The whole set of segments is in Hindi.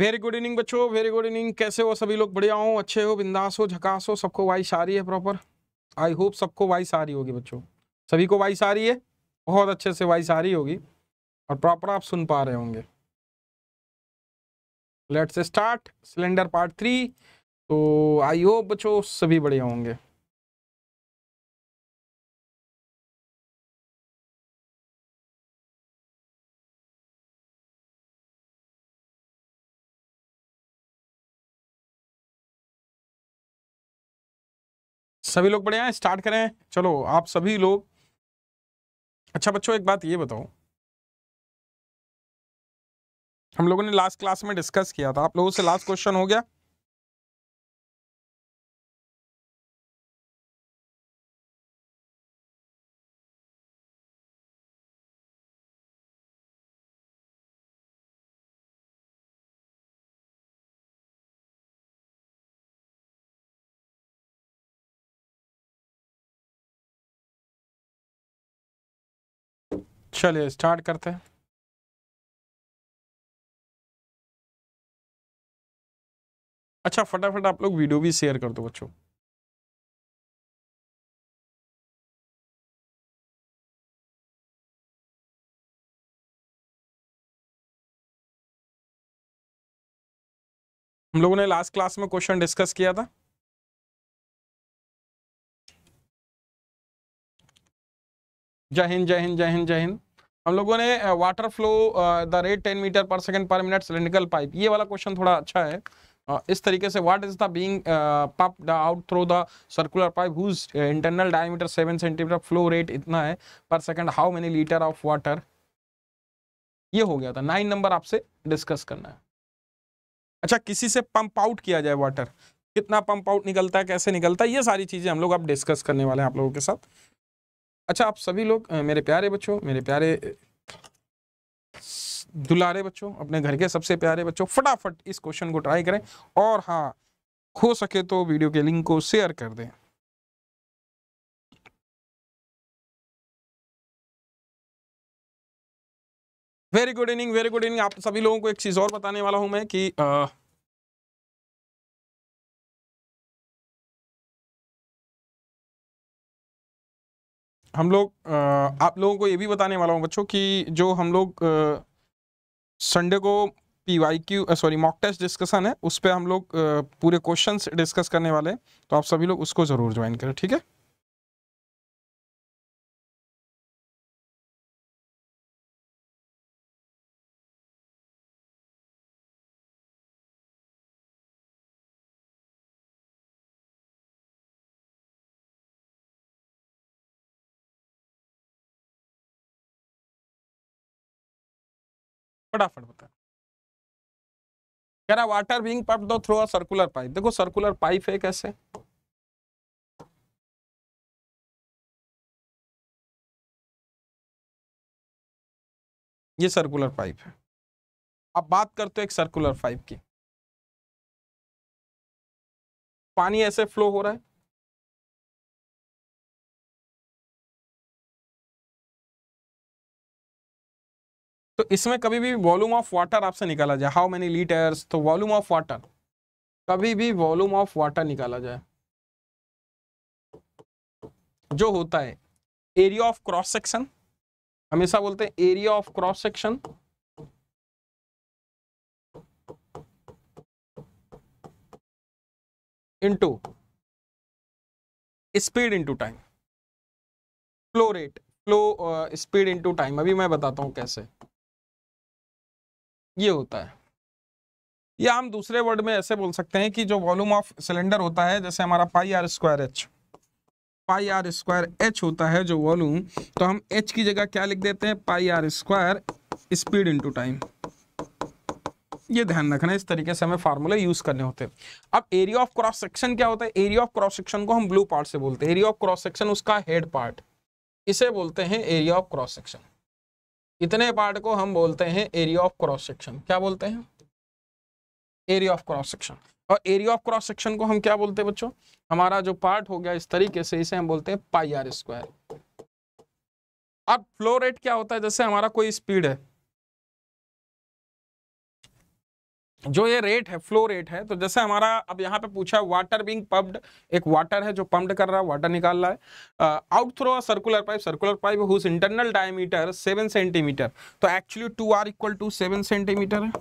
वेरी गुड इवनिंग बच्चों वेरी गुड इवनिंग कैसे हो सभी लोग बढ़िया हो अच्छे हो बिंदास हो झकास हो सबको वाइस आ रही है प्रॉपर आई होप सबको वाइस आ रही होगी बच्चों सभी को वाइस आ रही है बहुत अच्छे से वाइस आ रही होगी और प्रॉपर आप सुन पा रहे होंगे let's start cylinder part three तो आई होप बच्चों सभी बढ़िया होंगे सभी लोग बढ़िया हैं स्टार्ट करें चलो आप सभी लोग अच्छा बच्चों एक बात ये बताओ हम लोगों ने लास्ट क्लास में डिस्कस किया था आप लोगों से लास्ट क्वेश्चन हो गया चलिए स्टार्ट करते हैं अच्छा फटाफट आप लोग वीडियो भी शेयर कर दो बच्चों हम लोगों ने लास्ट क्लास में क्वेश्चन डिस्कस किया था जय हिंद जय हिंद जय हिंद जय हिंद हम लोगों ने water flow the rate ten metre पर सेकेंड पर मिनट सिलेंड्रिकल पाइप ये वाला क्वेश्चन थोड़ा अच्छा है uh, इस तरीके से what is the being the out through the circular pipe whose internal diameter seven centimetre flow rate इतना है पर second how many litre of water ये हो गया था नाइन नंबर आपसे डिस्कस करना है अच्छा किसी से पंप आउट किया जाए वाटर कितना पंप आउट निकलता है कैसे निकलता है ये सारी चीज़ें हम लोग अब डिस्कस करने वाले हैं आप लोगों के साथ अच्छा आप सभी लोग मेरे प्यारे बच्चों मेरे प्यारे दुलारे बच्चों अपने घर के सबसे प्यारे बच्चों फटाफट इस क्वेश्चन को ट्राई करें और हाँ हो सके तो वीडियो के लिंक को शेयर कर दें very good evening very good evening आप सभी लोगों को एक चीज़ और बताने वाला हूं मैं कि आ, हम लोग आप लोगों को ये भी बताने वाला हूँ बच्चों कि जो हम लोग संडे को P Y Q sorry mock test discussion है उस पर हम लोग पूरे क्वेश्चंस डिस्कस करने वाले हैं तो आप सभी लोग उसको ज़रूर ज्वाइन करें ठीक है फटाफट बता कह रहा वाटर बींग पंप दो थ्रो अ सर्कुलर पाइप देखो सर्कुलर पाइप है कैसे ये सर्कुलर पाइप है अब बात करते हो एक सर्कुलर पाइप की पानी ऐसे फ्लो हो रहा है तो इसमें कभी भी वॉल्यूम ऑफ वाटर आपसे निकाला जाए हाउ मेनी लीटर्स तो वॉल्यूम ऑफ वाटर कभी भी वॉल्यूम ऑफ वाटर निकाला जाए जो होता है एरिया ऑफ क्रॉस सेक्शन हमेशा बोलते हैं area of cross section into speed into time flow rate flow speed into time अभी मैं बताता हूं कैसे ये होता है या हम दूसरे वर्ड में ऐसे बोल सकते हैं कि जो वॉल्यूम ऑफ सिलेंडर होता है जैसे हमारा pi r square h pi r square h होता है जो वॉल्यूम तो हम एच की जगह क्या लिख देते हैं pi r square speed into time ये ध्यान रखना है इस तरीके से हमें फार्मूले यूज करने होते हैं अब एरिया ऑफ क्रॉस सेक्शन क्या होता है एरिया ऑफ क्रॉस सेक्शन को हम ब्लू पार्ट से बोलते हैं एरिया ऑफ क्रॉस सेक्शन उसका हेड पार्ट इसे बोलते हैं एरिया ऑफ क्रॉस सेक्शन इतने पार्ट को हम बोलते हैं एरिया ऑफ क्रॉस सेक्शन क्या बोलते हैं एरिया ऑफ क्रॉस सेक्शन और एरिया ऑफ क्रॉस सेक्शन को हम क्या बोलते हैं बच्चों हमारा जो पार्ट हो गया इस तरीके से इसे हम बोलते हैं पाई आर स्क्वायर अब फ्लो रेट क्या होता है जैसे हमारा कोई स्पीड है जो ये रेट है फ्लो रेट है तो जैसे हमारा अब यहाँ पे पूछा है वाटर बिंग पम्प्ड एक वाटर है जो पम्प्ड कर रहा है वाटर निकाल रहा है out through a circular pipe circular pipe whose internal diameter seven centimetre तो actually two r equal to seven centimetre है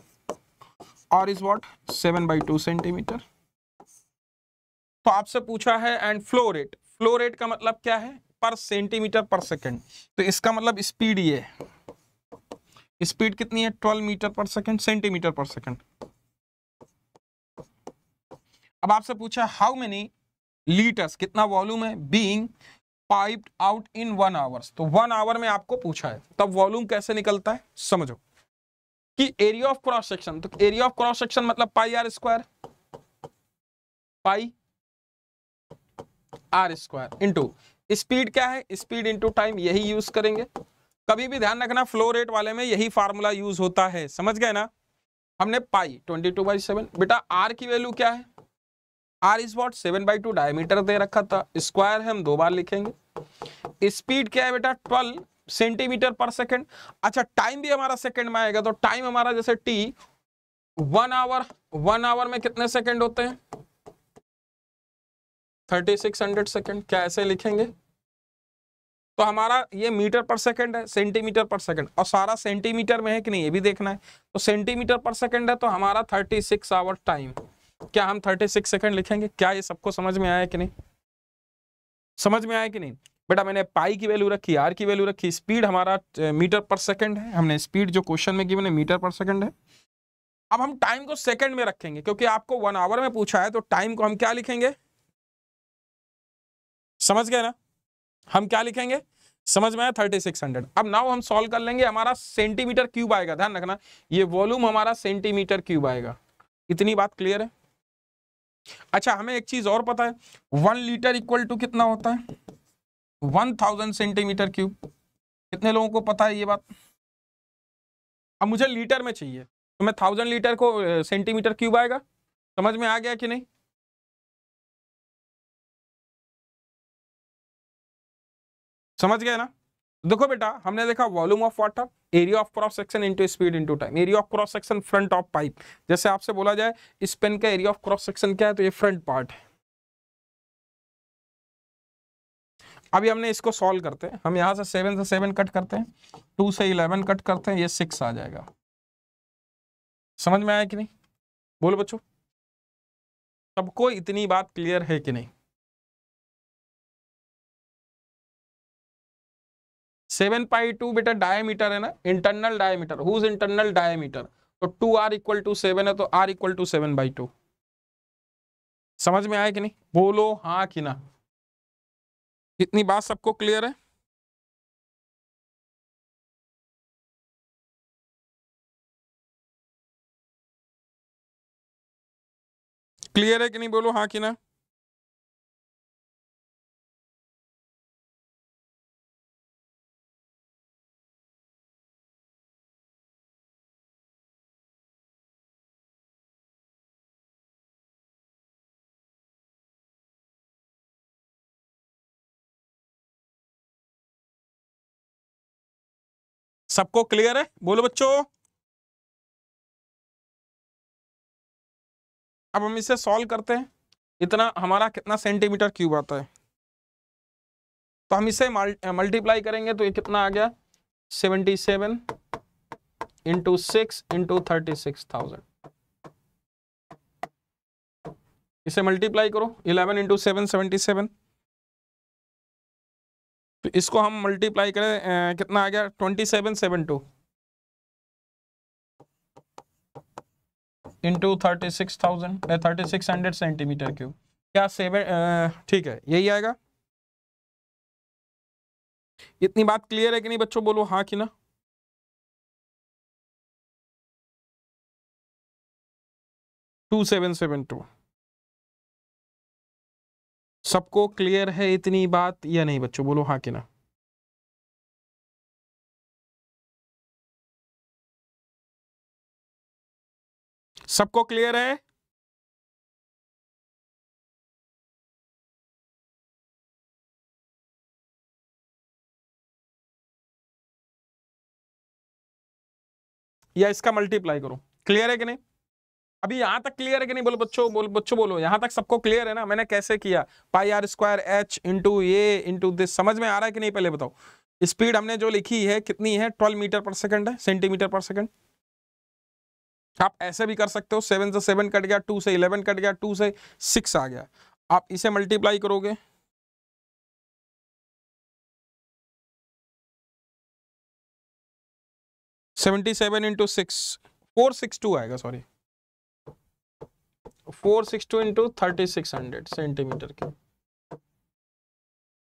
r is what seven by two centimetre तो आपसे पूछा है and flow rate flow rate का मतलब क्या है पर सेंटीमीटर पर सेकेंड तो इसका मतलब स्पीड ये है स्पीड कितनी है 12 मीटर पर सेकंड सेंटीमीटर पर सेकंड अब आपसे पूछा हाउ मेनी लीटर्स कितना वॉल्यूम है being piped out in one hours तो वन आवर में आपको पूछा है तब वॉल्यूम कैसे निकलता है समझो कि एरिया ऑफ क्रॉस सेक्शन तो एरिया ऑफ क्रॉस सेक्शन मतलब pi r square pi r square into speed क्या है स्पीड इंटू टाइम यही यूज करेंगे कभी भी ध्यान रखना फ्लो रेट वाले में यही फार्मूला यूज होता है समझ गए ना हमने pi twenty two by seven बेटा आर की वैल्यू क्या है r is what seven by two diameter दे रखा था स्क्वायर है हम दो बार लिखेंगे स्पीड क्या है बेटा ट्वेल्व सेंटीमीटर पर सेकेंड अच्छा टाइम भी हमारा सेकेंड में आएगा तो टाइम हमारा जैसे T one hour one hour में कितने सेकेंड होते हैं थर्टी सिक्स हंड्रेड सेकेंड क्या ऐसे लिखेंगे तो हमारा ये मीटर पर सेकेंड है सेंटीमीटर पर सेकेंड और सारा सेंटीमीटर में है कि नहीं ये भी देखना है तो सेंटीमीटर पर सेकेंड है तो हमारा थर्टी सिक्स आवर टाइम क्या हम 36 सेकंड लिखेंगे क्या ये सबको समझ में आया कि नहीं समझ में आया कि नहीं बेटा मैंने पाई की वैल्यू रखी आर की वैल्यू रखी स्पीड हमारा मीटर पर सेकंड है हमने स्पीड जो क्वेश्चन में गिवन है मीटर पर सेकंड है अब हम टाइम को सेकंड में रखेंगे क्योंकि आपको वन आवर में पूछा है तो टाइम को हम क्या लिखेंगे समझ गए ना हम क्या लिखेंगे समझ में आया थर्टी सिक्स हंड्रेड अब नाउ हम सॉल्व कर लेंगे हमारा सेंटीमीटर क्यूब आएगा ध्यान रखना ये वॉल्यूम हमारा सेंटीमीटर क्यूब आएगा इतनी बात क्लियर है अच्छा हमें एक चीज और पता है वन लीटर इक्वल टू कितना होता है वन थाउजेंड सेंटीमीटर क्यूब कितने लोगों को पता है ये बात अब मुझे लीटर में चाहिए तो मैं थाउजेंड लीटर को सेंटीमीटर क्यूब आएगा समझ में आ गया कि नहीं समझ गया ना देखो बेटा हमने देखा volume of water area of cross section into speed into time area of cross section front of pipe जैसे आपसे बोला जाए इस पेन का एरिया ऑफ क्रॉस सेक्शन क्या है तो ये फ्रंट पार्ट है अभी हमने इसको सॉल्व करते हैं हम यहां से सेवन से सेवन कट करते हैं टू से इलेवन कट करते हैं ये सिक्स आ जाएगा समझ में आया कि नहीं बोलो बच्चों सबको इतनी बात क्लियर है कि नहीं सेवन पाई टू बेटा डायमीटर है ना internal diameter whose internal diameter तो two r equal to seven है तो r equal to seven by two समझ में आया कि नहीं बोलो हाँ कि ना इतनी बात सबको क्लियर है क्लियर है कि नहीं बोलो हाँ कि ना सबको क्लियर है बोलो बच्चों अब हम इसे सॉल्व करते हैं इतना हमारा कितना सेंटीमीटर क्यूब आता है तो हम इसे मल्टीप्लाई करेंगे तो ये कितना आ गया seventy seven into six into thirty six thousand इसे मल्टीप्लाई करो eleven into seven seventy seven तो इसको हम मल्टीप्लाई करें आ, कितना आ गया twenty seven seven two into thirty six thousand thirty six hundred centimetre cube क्या सेवन ठीक है यही आएगा इतनी बात क्लियर है कि नहीं बच्चों बोलो हाँ कि ना टू सेवन सेवन टू सबको क्लियर है इतनी बात या नहीं बच्चों बोलो हाँ कि ना सबको क्लियर है या इसका मल्टीप्लाई करो क्लियर है कि नहीं अभी यहां तक क्लियर है कि नहीं बोलो बच्चों बोलो बच्चों बोलो यहां तक सबको क्लियर है ना मैंने कैसे किया pi r square h into a into this समझ में आ रहा है कि नहीं पहले बताओ स्पीड हमने जो लिखी है कितनी है ट्वेल्व मीटर पर सेकंड है सेंटीमीटर पर सेकंड आप ऐसे भी कर सकते हो सेवन से सेवन कट गया टू से इलेवन कट गया टू से सिक्स आ गया आप इसे मल्टीप्लाई करोगे seventy seven into six four six two आएगा sorry four six two into thirty six hundred centimetre के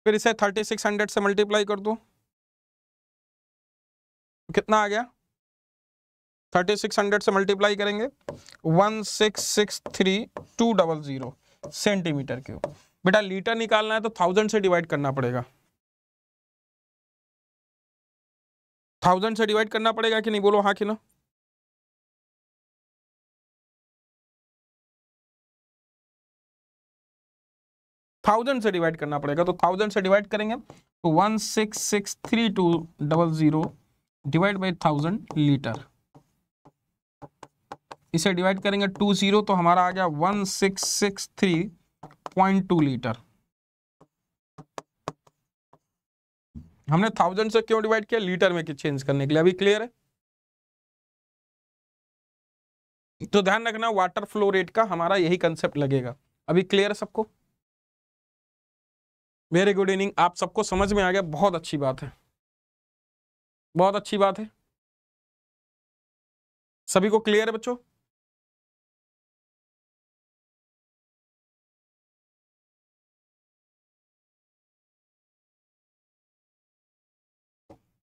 फिर इसे थर्टी सिक्स हंड्रेड से मल्टीप्लाई कर दो कितना आ गया थर्टी सिक्स हंड्रेड से मल्टीप्लाई करेंगे one six six three two double zero centimetre cube बेटा लीटर निकालना है तो थाउजेंड से डिवाइड करना पड़ेगा थाउजेंड से डिवाइड करना पड़ेगा कि नहीं बोलो हाँ कि ना थाउजेंड से डिवाइड करना पड़ेगा तो थाउजेंड से डिवाइड करेंगे तो one six six three two double zero divide by thousand litre इसे डिवाइड करेंगे टू जीरो तो हमारा आ गया one six six three point two litre हमने थाउजेंड से क्यों डिवाइड किया लीटर में चेंज करने के लिए अभी क्लियर है तो ध्यान रखना वाटर फ्लो रेट का हमारा यही कंसेप्ट लगेगा अभी क्लियर है सबको वेरी गुड इवनिंग आप सबको समझ में आ गया बहुत अच्छी बात है बहुत अच्छी बात है सभी को क्लियर है बच्चों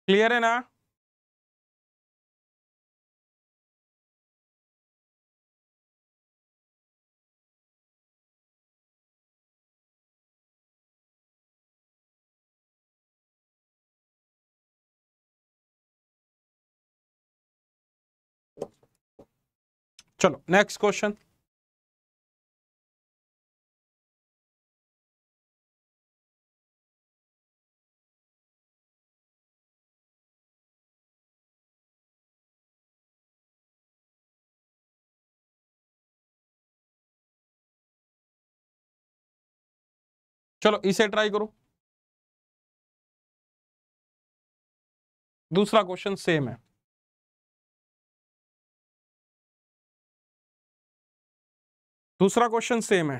क्लियर है ना चलो नेक्स्ट क्वेश्चन चलो इसे ट्राई करो दूसरा क्वेश्चन सेम है दूसरा क्वेश्चन सेम है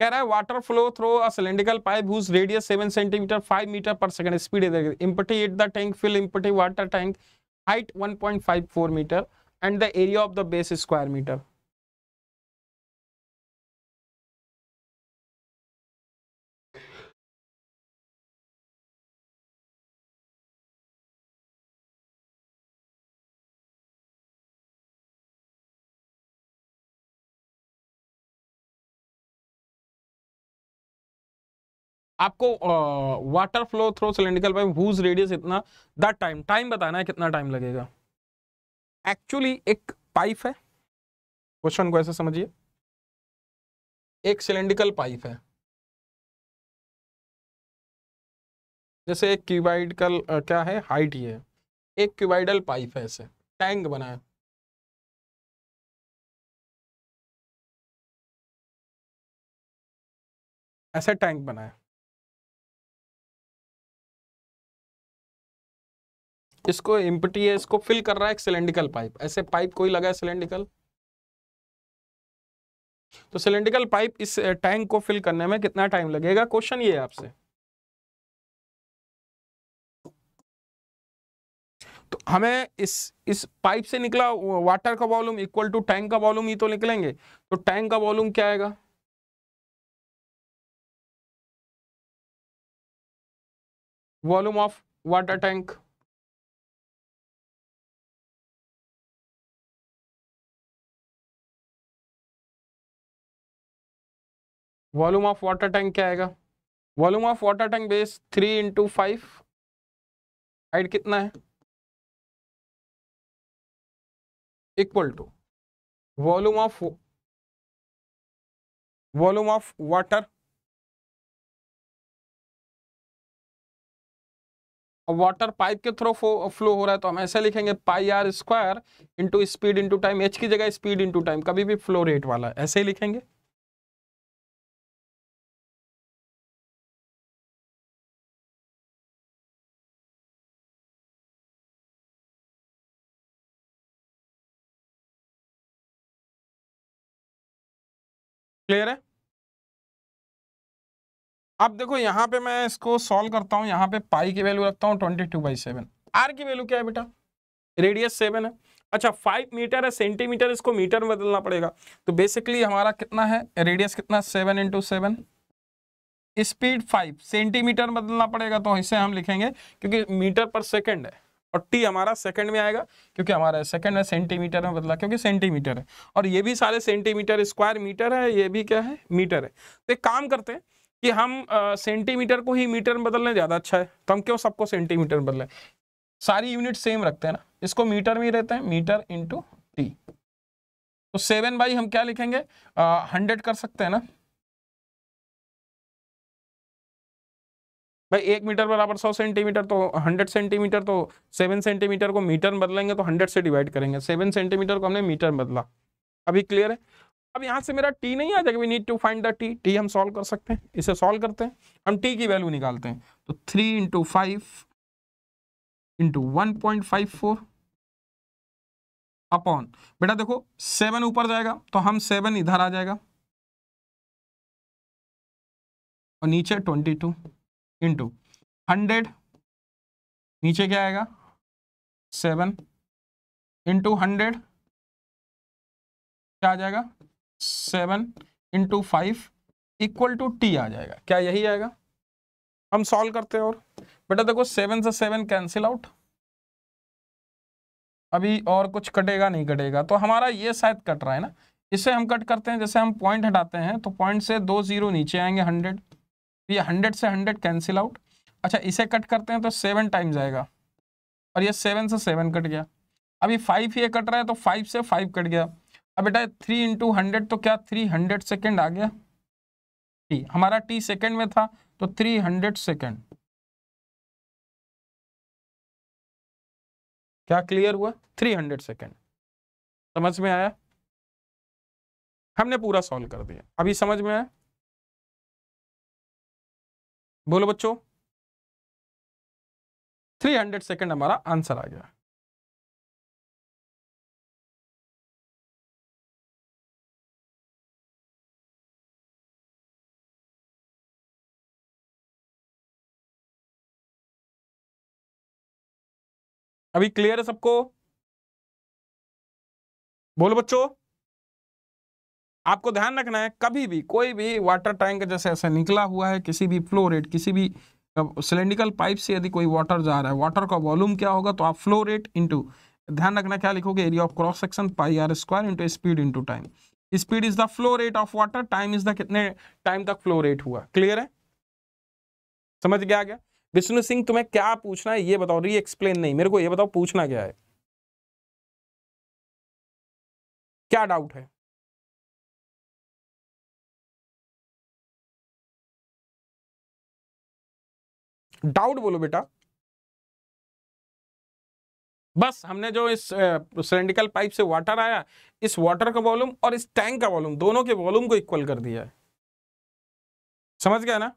कह रहा है water flow through a cylindrical pipe whose radius seven centimetre five metre पर second speed empty at the tank fill empty water tank height one point five four metre and the area of the base square metre आपको water flow through cylindrical pipe whose radius इतना दैट टाइम टाइम बताना है कितना टाइम लगेगा एक्चुअली एक पाइप है क्वेश्चन को ऐसे समझिए एक सिलेंड्रिकल पाइप है जैसे एक क्यूबाइडल क्या है हाइट ये एक क्यूबाइडल पाइप है ऐसे टैंक बना है ऐसे टैंक बना है इसको इम्पटी है इसको फिल कर रहा है एक सिलेंडिकल पाइप ऐसे पाइप कोई लगा है सिलेंडिकल तो सिलेंडिकल पाइप इस टैंक को फिल करने में कितना टाइम लगेगा क्वेश्चन ये है आपसे तो हमें इस इस पाइप से निकला वाटर का वॉल्यूम इक्वल टू टैंक का वॉल्यूम ही तो निकलेंगे तो टैंक का वॉल्यूम क्या आएगा volume of water tank volume of water tank क्या आएगा volume of water tank base three into five height कितना है equal to volume of volume of water water pipe के थ्रू फ्लो हो रहा है तो हम ऐसे लिखेंगे pi r square into speed into time h की जगह स्पीड इंटू टाइम कभी भी फ्लो रेट वाला ऐसे ही लिखेंगे क्लियर है अब देखो यहाँ पे मैं इसको सॉल्व करता हूँ यहाँ पे पाई की वैल्यू रखता हूँ twenty two by seven r की वैल्यू क्या है बेटा रेडियस सेवन है अच्छा फाइव मीटर है सेंटीमीटर इसको मीटर में बदलना पड़ेगा तो बेसिकली हमारा कितना है रेडियस कितना seven into seven speed five centimetre बदलना पड़ेगा तो इसे हम लिखेंगे क्योंकि मीटर पर सेकेंड है और टी हमारा सेकंड में आएगा क्योंकि हमारा सेकंड है सेंटीमीटर में बदला क्योंकि सेंटीमीटर है और ये भी सारे सेंटीमीटर स्क्वायर मीटर है ये भी क्या है मीटर है तो एक काम करते हैं कि हम सेंटीमीटर को ही मीटर में बदलने ज़्यादा अच्छा है तो हम क्यों सबको सेंटीमीटर में बदलें सारी यूनिट सेम रखते हैं ना इसको मीटर में ही रहते हैं मीटर इंटू टी तो सेवन बाई हम क्या लिखेंगे हंड्रेड कर सकते हैं ना भाई एक मीटर बराबर सौ सेंटीमीटर तो हंड्रेड सेंटीमीटर तो सेवन सेंटीमीटर को मीटर बदलेंगे तो हंड्रेड से डिवाइड करेंगे सेवन सेंटीमीटर को हमने मीटर बदला अभी क्लियर है अब यहाँ से मेरा टी नहीं आ जाएगा we need to find the T T हम सॉल्व कर सकते हैं इसे सॉल्व करते हैं हम टी की वैल्यू निकालते हैं तो three into five into one point five four upon बेटा देखो सेवन ऊपर जाएगा तो हम सेवन इधर आ जाएगा और नीचे ट्वेंटी टू इंटू हंड्रेड नीचे क्या आएगा सेवन इंटू हंड्रेड क्या आ जाएगा seven into five equal to T आ जाएगा क्या यही आएगा हम सॉल्व करते हैं और बेटा देखो सेवन से सेवन कैंसिल आउट अभी और कुछ कटेगा नहीं कटेगा तो हमारा ये शायद कट रहा है ना इसे हम कट करते हैं जैसे हम पॉइंट हटाते हैं तो पॉइंट से दो जीरो नीचे आएंगे हंड्रेड तो ये हंड्रेड से हंड्रेड कैंसिल आउट अच्छा इसे कट करते हैं तो सेवन टाइम्स आएगा और ये सेवन से सेवन कट गया अभी फाइव ये कट रहा है तो फाइव से फाइव कट गया अब बेटा थ्री इंटू हंड्रेड तो क्या थ्री हंड्रेड सेकेंड आ गया टी हमारा टी सेकेंड में था तो थ्री हंड्रेड सेकेंड क्या क्लियर हुआ थ्री हंड्रेड सेकेंड समझ में आया हमने पूरा सॉल्व कर दिया अभी समझ में आया बोलो बच्चों 300 सेकेंड हमारा आंसर आ गया अभी क्लियर है सबको बोलो बच्चों आपको ध्यान रखना है कभी भी कोई भी वाटर टैंक जैसे ऐसे निकला हुआ है किसी भी फ्लो रेट किसी भी सिलेंडिकल पाइप से यदि कोई वाटर जा रहा है वाटर का वॉल्यूम क्या होगा तो आप फ्लो रेट इंटू ध्यान रखना क्या लिखोगे area of cross section pi r square into speed into time speed is the flow rate of water time is the कितने टाइम तक फ्लो रेट हुआ क्लियर है समझ गया क्या विष्णु सिंह तुम्हें क्या पूछना है ये बताओ री एक्सप्लेन नहीं मेरे को ये बताओ पूछना क्या है क्या डाउट है डाउट बोलो बेटा बस हमने जो इस सिलेंडिकल पाइप से वाटर आया इस वाटर का वॉल्यूम और इस टैंक का वॉल्यूम दोनों के वॉल्यूम को इक्वल कर दिया है समझ गया ना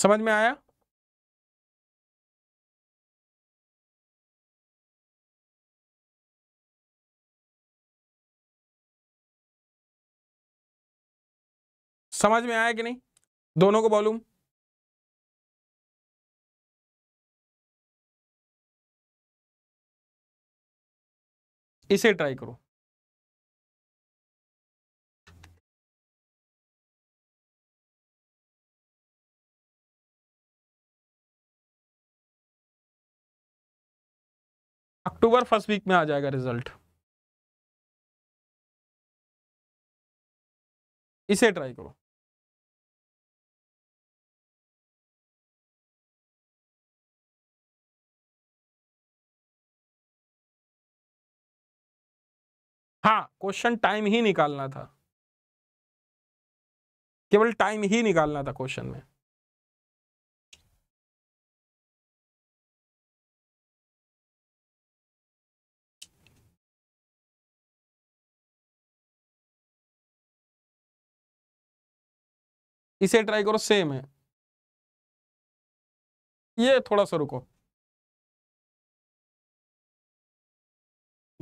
समझ में आया समझ में आया कि नहीं दोनों को बोलूम इसे ट्राई करो अक्टूबर फर्स्ट वीक में आ जाएगा रिजल्ट इसे ट्राई करो हाँ क्वेश्चन टाइम ही निकालना था केवल टाइम ही निकालना था क्वेश्चन में इसे ट्राई करो सेम है ये थोड़ा सा रुको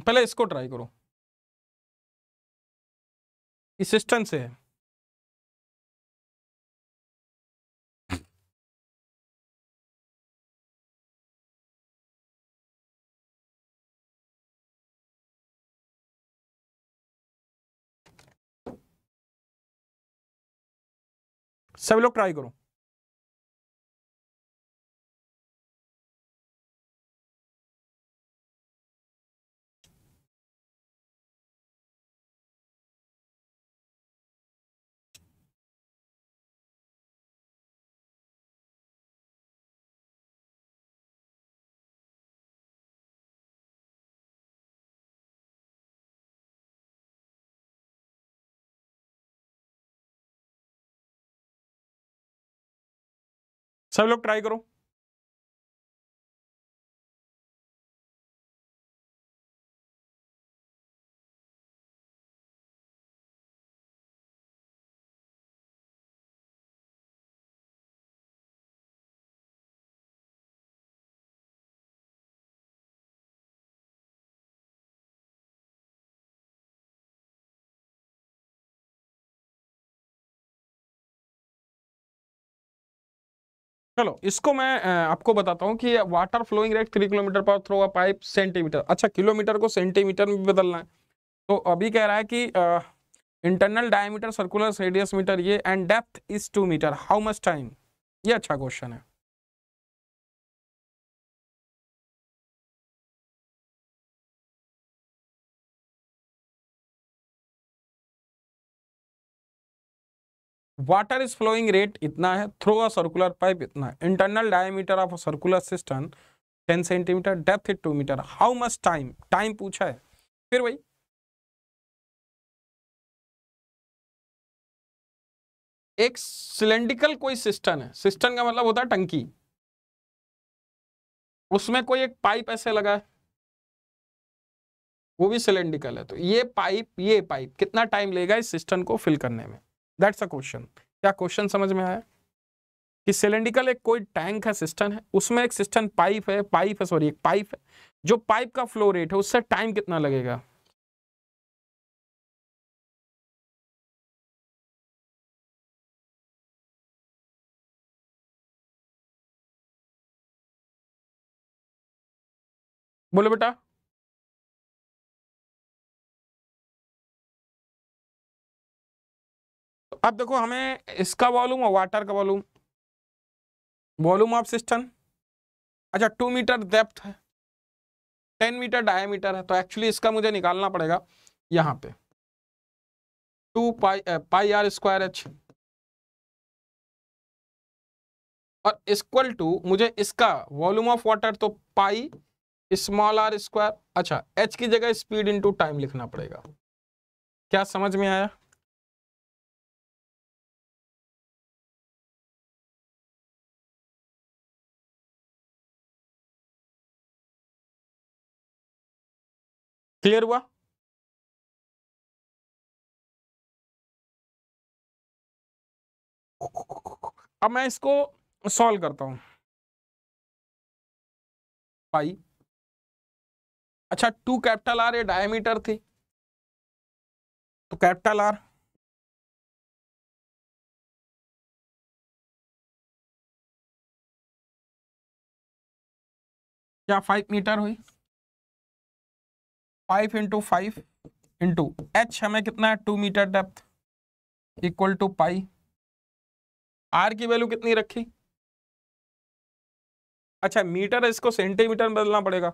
पहले इसको ट्राई करो सिस्टम से है सब लोग ट्राई करो सब लोग ट्राई करो चलो इसको मैं आपको बताता हूँ कि water flowing rate three kilometre पर थ्रो अ पाइप सेंटीमीटर अच्छा किलोमीटर को सेंटीमीटर में बदलना है तो अभी कह रहा है कि internal diameter circular radius metre ये and depth is two metre how much time ये अच्छा क्वेश्चन है वाटर इज फ्लोइंग रेट इतना है थ्रो अ सर्कुलर पाइप इतना है internal diameter of circular system ten centimetre depth two metre how much time time पूछा है फिर वही एक सिलेंड्रिकल कोई सिस्टम है सिस्टम का मतलब होता है टंकी उसमें कोई एक पाइप ऐसे लगा है वो भी सिलेंड्रिकल है तो ये पाइप ये पाइप कितना टाइम लेगा इस सिस्टम को फिल करने में दैट्स अ क्वेश्चन क्या क्वेश्चन समझ में आया कि सिलेंडिकल एक कोई टैंक है सिस्टम है उसमें एक सिस्टम पाइप है पाइप है सॉरी एक पाइप है जो पाइप का फ्लो रेट है उससे टाइम कितना लगेगा बोलो बेटा अब देखो हमें इसका वॉल्यूम और वाटर का वॉल्यूम वॉल्यूम ऑफ सिस्टम अच्छा टू मीटर डेप्थ है टेन मीटर डायमीटर है तो एक्चुअली इसका मुझे निकालना पड़ेगा यहाँ पे two pi pi r square h और इक्वल टू मुझे इसका वॉल्यूम ऑफ वाटर तो पाई स्मॉल आर स्क्वायर अच्छा एच की जगह स्पीड इनटू टाइम लिखना पड़ेगा क्या समझ में आया क्लियर हुआ अब मैं इसको सॉल्व करता हूं पाई अच्छा टू कैपिटल आर ये डायमीटर थी तो कैपिटल आर क्या फाइव मीटर हुई five into five into h हमें कितना है two metre depth equal to pi r की वैल्यू कितनी रखी अच्छा मीटर इसको सेंटीमीटर में बदलना पड़ेगा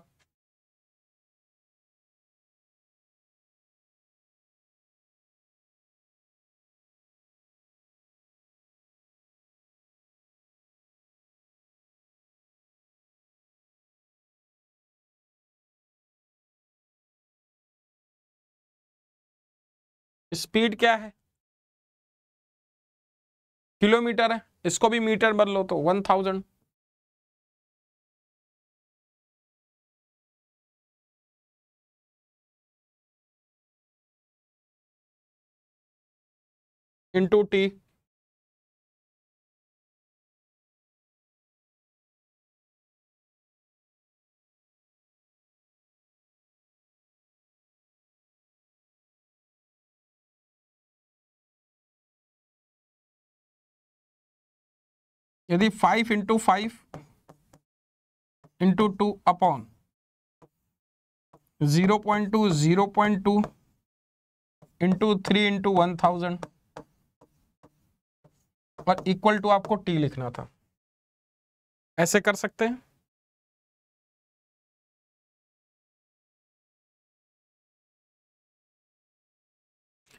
स्पीड क्या है किलोमीटर है इसको भी मीटर बदलो तो वन थाउजेंड इंटू टी यदि five into five into two upon zero point two zero point two into three into one thousand और इक्वल टू आपको टी लिखना था ऐसे कर सकते हैं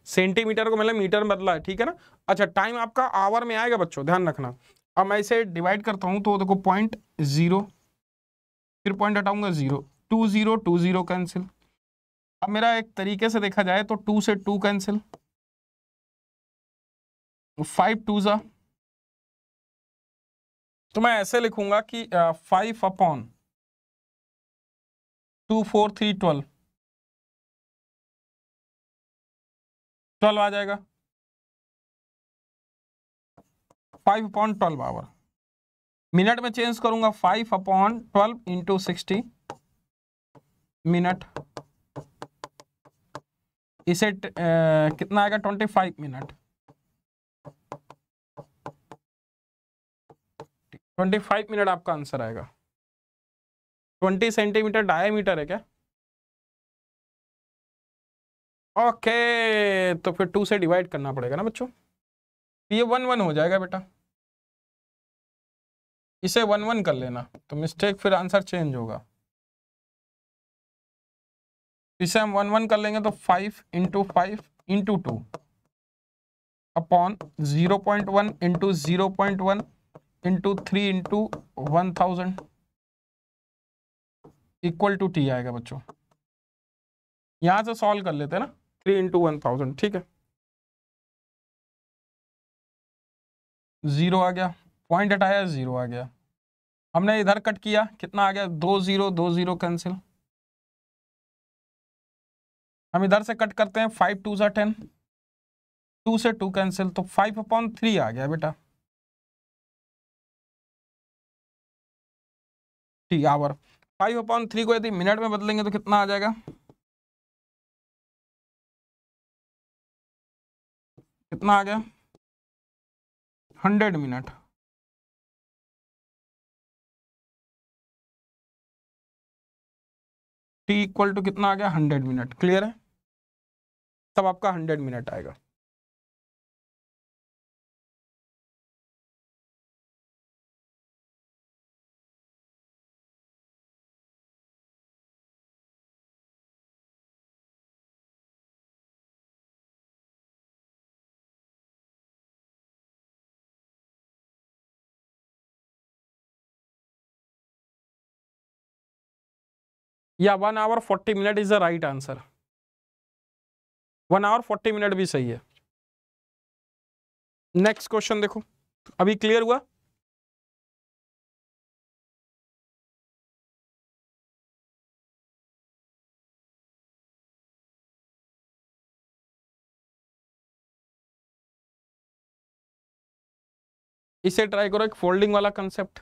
सेंटीमीटर को मैंने मतलब मीटर में बदला है ठीक है ना अच्छा टाइम आपका आवर में आएगा बच्चों ध्यान रखना अब मैं इसे डिवाइड करता हूँ तो देखो पॉइंट ज़ीरो फिर पॉइंट हटाऊंगा zero two zero two zero cancel अब मेरा एक तरीके से देखा जाए तो टू से टू कैंसिल फाइव टू ज़ा तो मैं ऐसे लिखूंगा कि five upon two four three twelve twelve आ जाएगा five upon twelve hour minute में चेंज करूंगा five upon twelve into sixty minute इसे ट, ए, कितना आएगा twenty five minute twenty five minute आपका आंसर आएगा ट्वेंटी सेंटीमीटर डायमीटर है क्या ओके तो फिर टू से डिवाइड करना पड़ेगा ना बच्चों ये वन वन हो जाएगा बेटा इसे वन वन कर लेना तो मिस्टेक फिर आंसर चेंज होगा इसे हम वन वन कर लेंगे तो five into five into two upon zero point one into zero point one into three into one thousand equal to t आएगा बच्चों यहां से सॉल्व कर लेते हैं ना थ्री इंटू वन थाउजेंड ठीक है जीरो आ गया पॉइंट हटाया जीरो आ गया हमने इधर कट किया कितना आ गया दो जीरो दो जीरो कैंसिल हम इधर से कट करते हैं फाइव टू सा टेन टू से टू कैंसिल तो फाइव अपॉन थ्री आ गया बेटा ठीक आवर फाइव अपॉन थ्री को यदि मिनट में बदलेंगे तो कितना आ जाएगा कितना आ गया hundred minute t equal to कितना आ गया हंड्रेड मिनट क्लियर है तब आपका हंड्रेड मिनट आएगा या one hour forty minute is the right answer one hour forty minute भी सही है नेक्स्ट क्वेश्चन देखो अभी क्लियर हुआ इसे ट्राई करो एक फोल्डिंग वाला कंसेप्ट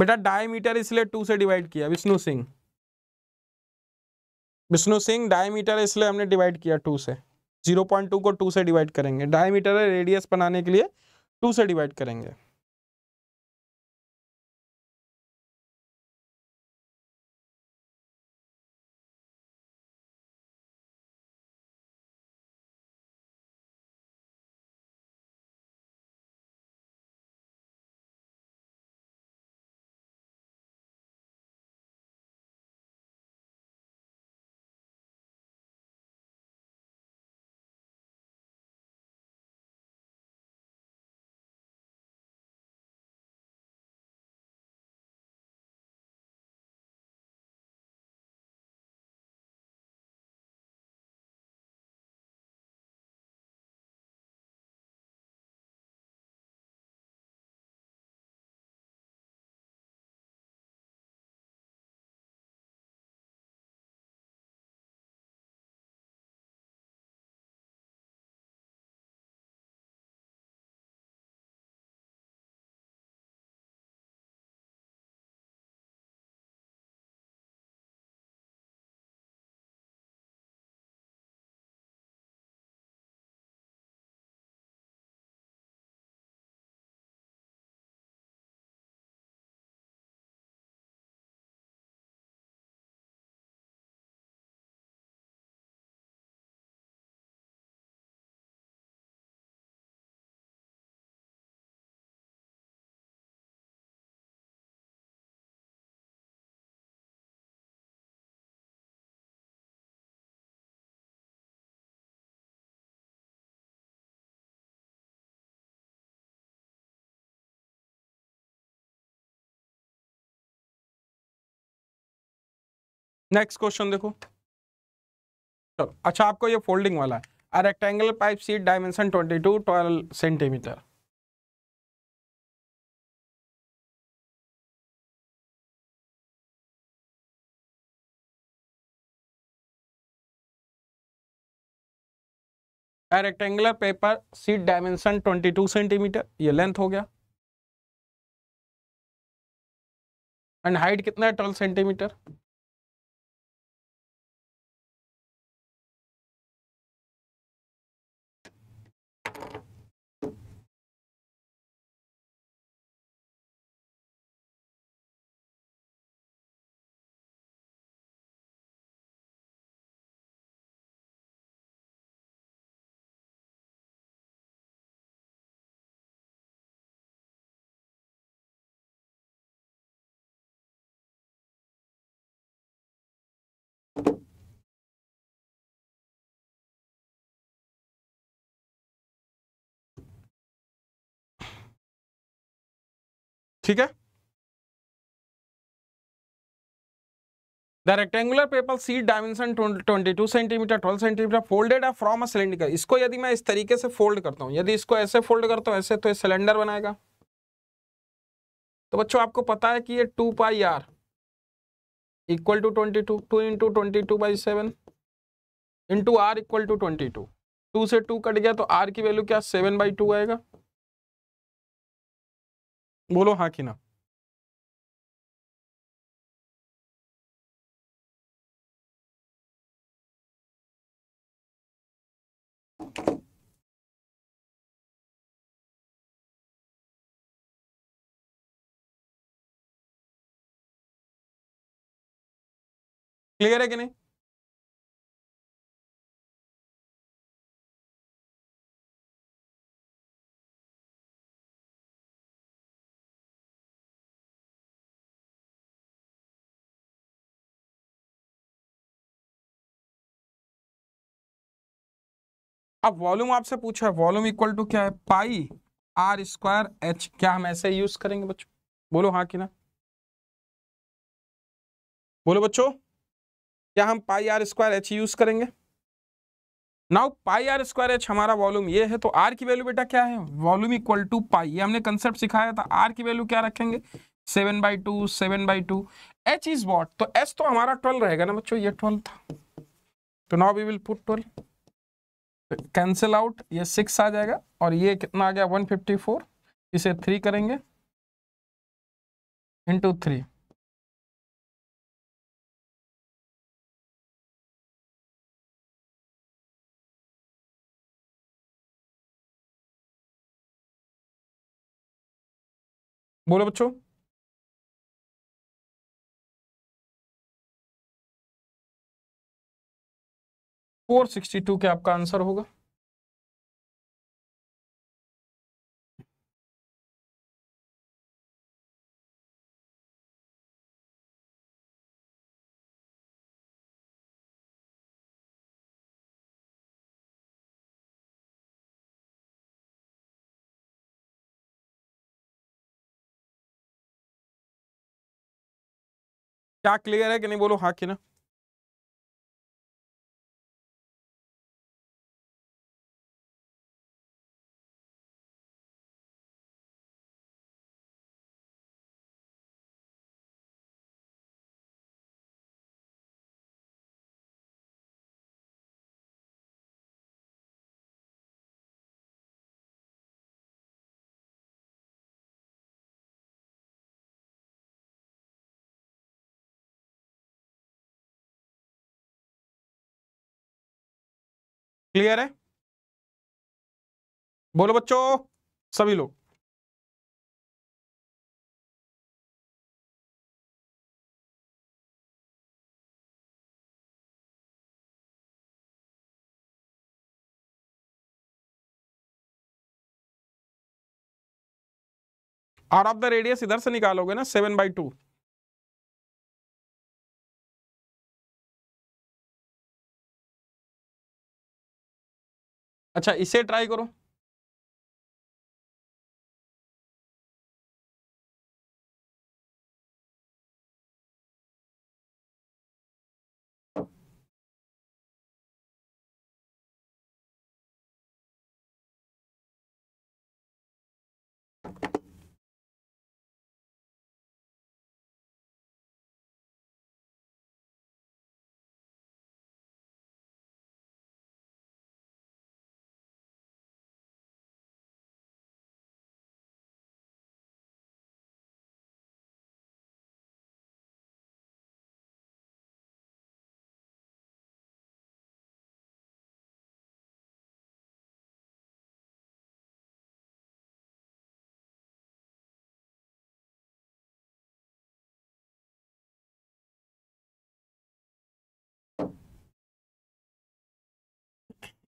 बेटा डायमीटर इसलिए टू से डिवाइड किया विष्णु सिंह विष्णु सिंह डायमीटर इसलिए हमने डिवाइड किया टू से जीरो पॉइंट टू को टू से डिवाइड करेंगे डायमीटर रेडियस बनाने के लिए टू से डिवाइड करेंगे नेक्स्ट क्वेश्चन देखो चलो अच्छा आपको ये फोल्डिंग वाला है rectangle pipe sheet dimension twenty two twelve centimetre rectangular paper sheet dimension 22 centimetre ये लेंथ हो गया एंड हाइट कितना है ट्वेल्व सेंटीमीटर ठीक है the rectangular paper sheet dimension 22 centimetre 12 centimetre folded है फ्रॉम अ सिलेंडर इसको यदि मैं इस तरीके से फोल्ड करता हूं यदि इसको ऐसे फोल्ड करता हूं ऐसे तो ये सिलेंडर बनाएगा तो बच्चों आपको पता है कि ये two pi r equal to twenty two two into twenty two by seven into r equal to twenty two two से टू कट गया तो आर की वैल्यू क्या सेवन बाई टू आएगा बोलो हाँ कि ना क्लियर है कि नहीं अब वॉल्यूम आपसे पूछा है वॉल्यूम इक्वल टू क्या है पाई आर स्क्वायर एच क्या हम ऐसे यूज करेंगे बच्चों बोलो हाँ कि ना बोलो बच्चों क्या हम pi r square h use करेंगे now pi r square h हमारा वॉल्यूम ये है तो आर की वैल्यू बेटा क्या है वॉल्यूम इक्वल टू पाई ये हमने कंसेप्ट सिखाया था आर की वैल्यू क्या रखेंगे seven by two seven by two h is what तो एच तो हमारा ट्वेल्व रहेगा ना बच्चों ये ट्वेल्व था तो now we will put twelve cancel out ये सिक्स आ जाएगा और ये कितना आ गया वन फिफ्टी फोर इसे थ्री करेंगे इंटू थ्री बोलो बच्चों सिक्सटी टू क्या आपका आंसर होगा क्या क्लियर है कि नहीं बोलो हाँ कि ना क्लियर है बोलो बच्चों सभी लोग और आप द रेडियस इधर से निकालोगे ना सेवन बाई टू अच्छा इसे ट्राई करो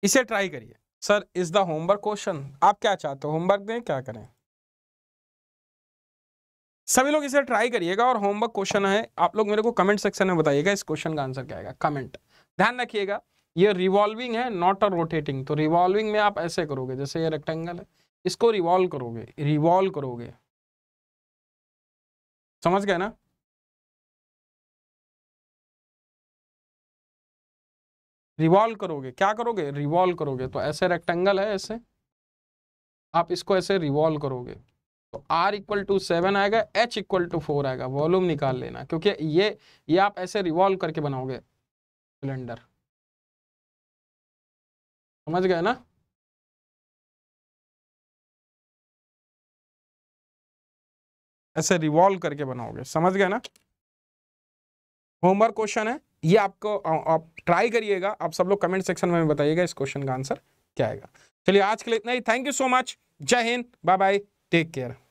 इसे ट्राई करिए sir is the homework question आप क्या चाहते हो होमवर्क दें क्या करें सभी लोग इसे ट्राई करिएगा और होमवर्क क्वेश्चन है आप लोग मेरे को कमेंट सेक्शन में बताइएगा इस क्वेश्चन का आंसर क्या है कमेंट ध्यान रखिएगा ये रिवॉल्विंग है नॉट अ रोटेटिंग तो रिवॉल्विंग में आप ऐसे करोगे जैसे ये रेक्टेंगल है इसको रिवॉल्व करोगे रिवॉल्व करोगे समझ गए ना रिवॉल्व करोगे क्या करोगे रिवॉल्व करोगे तो ऐसे रेक्टेंगल है ऐसे आप इसको ऐसे रिवॉल्व करोगे तो r इक्वल टू सेवन आएगा h इक्वल टू फोर आएगा वॉल्यूम निकाल लेना क्योंकि ये ये आप ऐसे रिवॉल्व करके बनाओगे सिलेंडर समझ गए ना ऐसे रिवॉल्व करके बनाओगे समझ गए ना होमवर्क क्वेश्चन है ये आपको आप ट्राई करिएगा आप सब लोग कमेंट सेक्शन में बताइएगा इस क्वेश्चन का आंसर क्या आएगा चलिए आज के लिए इतना ही थैंक यू सो मच जय हिंद बाय बाय टेक केयर